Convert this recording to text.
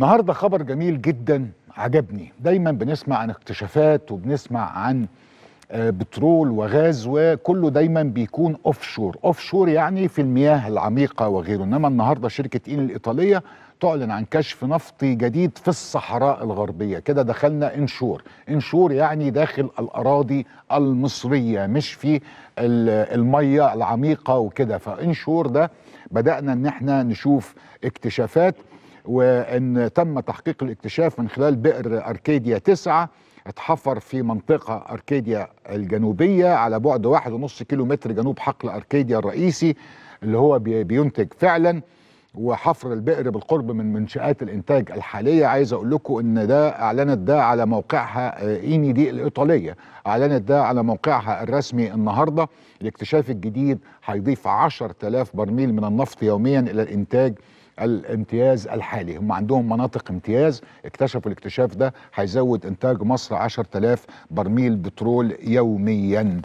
النهارده خبر جميل جدا عجبني دايما بنسمع عن اكتشافات وبنسمع عن آه، بترول وغاز وكله دايما بيكون اوف شور اوف شور يعني في المياه العميقه وغيره انما النهارده شركه اين الايطاليه تعلن عن كشف نفطي جديد في الصحراء الغربيه كده دخلنا انشور انشور يعني داخل الاراضي المصريه مش في الميه العميقه وكده فانشور ده بدانا ان احنا نشوف اكتشافات وان تم تحقيق الاكتشاف من خلال بئر اركيديا 9 اتحفر في منطقة أركيديا الجنوبية على بعد واحد ونص كيلو متر جنوب حقل أركيديا الرئيسي اللي هو بينتج فعلا وحفر البئر بالقرب من منشآت الإنتاج الحالية عايز أقول لكم إن ده أعلنت ده على موقعها إيني دي الإيطالية أعلنت ده على موقعها الرسمي النهاردة الاكتشاف الجديد هيضيف 10000 برميل من النفط يوميا إلى الإنتاج الامتياز الحالي هم عندهم مناطق امتياز اكتشفوا الاكتشاف ده هيزود انتاج مصر 10000 برميل بترول يوميا